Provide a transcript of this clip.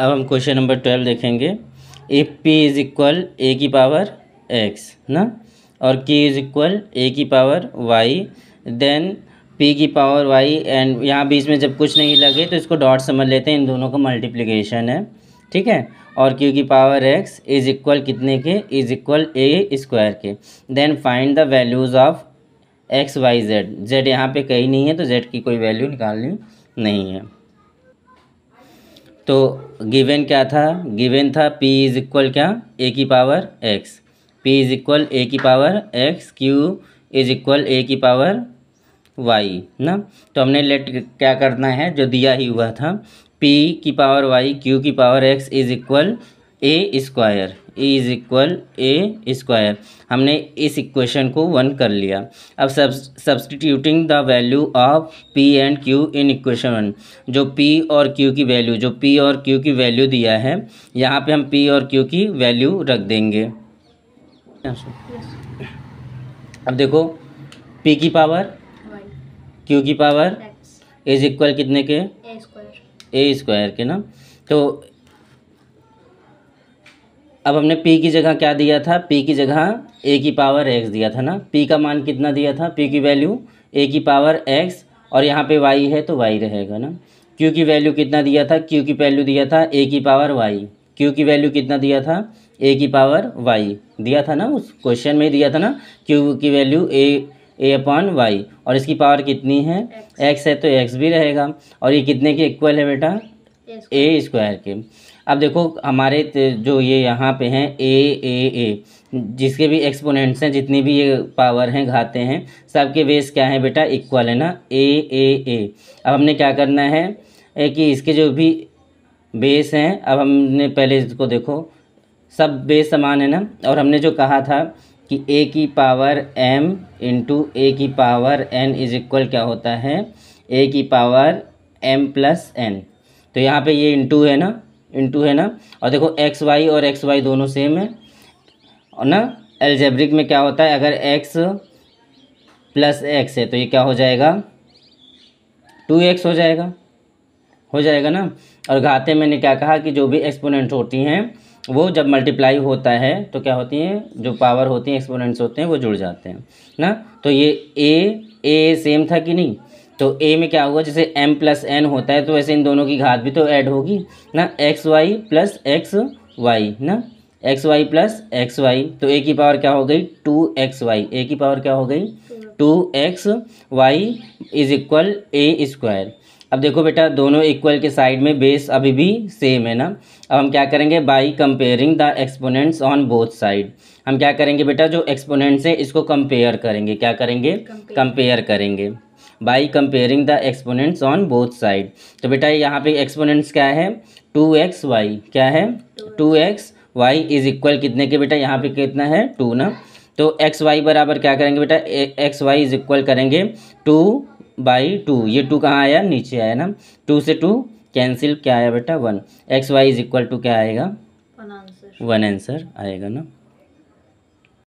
अब हम question number twelve देखेंगे if P is equal A की पावर एक्स ना और की इज इक्वल ए की पावर वाई देन पी की पावर वाई एंड यहाँ बीच में जब कुछ नहीं लगे तो इसको डॉट समझ लेते हैं इन दोनों का मल्टीप्लिकेशन है ठीक है और क्यू की पावर एक्स इज इक्वल कितने के इज इक्वल ए स्क्वायर के then find the values of X Y Z Z यहाँ पे कहीं नहीं है तो जेड की कोई वैल्यू निकालनी नहीं है तो गिवन क्या था गिवन था p इज इक्वल क्या a की power x p is equal A की power x q is equal A की पावर y ना तो हमने लेट क्या करना है जो दिया ही हुआ था p की पावर y q की power x is equal A square A is equal A square हमने इस इक्वेशन को वन कर लिया अब सब substituting the value of P and Q in equation one जो पी और क्यू की वैल्यू जो पी और क्यू की वैल्यू दिया है यहाँ पे हम पी और क्यू की वैल्यू रख देंगे अब देखो पी की पावर क्यू की पावर इज इक्वल कितने के ए स्क्वायर के ना तो अब हमने पी की जगह क्या दिया था पी की जगह ए की पावर एक्स दिया था ना पी का मान कितना दिया था पी की वैल्यू ए की पावर एक्स और यहाँ पे वाई है तो वाई रहेगा ना क्यू की वैल्यू कितना दिया था क्यू की वैल्यू दिया था ए की पावर वाई क्यू की वैल्यू कितना दिया था ए की पावर वाई दिया था ना उस क्वेश्चन में दिया था ना क्यू की value A A upon Y और इसकी पावर कितनी है एक्स है तो एक्स भी रहेगा और ये कितने के इक्वल है बेटा ए स्क्वायर के अब देखो हमारे जो ये यहाँ पे हैं ए ए ए जिसके भी एक्सपोनेंट्स हैं जितनी भी ये पावर हैं घाते हैं सबके बेस क्या है बेटा इक्वल है ना ए ए ए अब हमने क्या करना है ए कि इसके जो भी बेस हैं अब हमने पहले इसको देखो सब बेस समान है ना और हमने जो कहा था कि ए की पावर एम इंटू ए की पावर एन इज इक्वल क्या होता है ए की पावर एम प्लस एन तो यहाँ पे ये इंटू है ना इंटू है ना और देखो एक्स वाई और एक्स वाई दोनों सेम है और ना एल्जेब्रिक में क्या होता है अगर एक्स प्लस एक्स है तो ये क्या हो जाएगा टू एक्स हो जाएगा हो जाएगा ना और घाते मैंने क्या कहा कि जो भी एक्सपोनेंट होती हैं वो जब मल्टीप्लाई होता है तो क्या होती हैं जो पावर होती हैं एक्सपोनेंट्स होते हैं वो जुड़ जाते हैं ना तो ये ए ए सेम था कि नहीं तो ए में क्या होगा जैसे एम प्लस एन होता है तो वैसे इन दोनों की घात भी तो ऐड होगी ना X Y plus X Y ना X Y plus X Y तो ए की पावर क्या हो गई टू एक्स वाई ए की पावर क्या हो गई two X Y is equal A square अब देखो बेटा दोनों इक्वल के साइड में बेस अभी भी सेम है ना अब हम क्या करेंगे by comparing the exponents on both side हम क्या करेंगे बेटा जो एक्सपोनेंट्स हैं इसको कंपेयर करेंगे क्या करेंगे कंपेयर करेंगे by comparing the exponents on both side तो बेटा यहाँ पे एक्सपोनेंट्स क्या है टू एक्स वाई क्या है two X Y is equal कितने के बेटा यहाँ पे कितना है टू ना तो एक्स वाई बराबर क्या करेंगे बेटा एक्स वाई इज इक्वल करेंगे टू बाई टू ये टू कहाँ आया नीचे आया ना टू से टू कैंसिल क्या आया बेटा one X Y is equal two क्या आएगा वन आंसर वन आंसर आएगा ना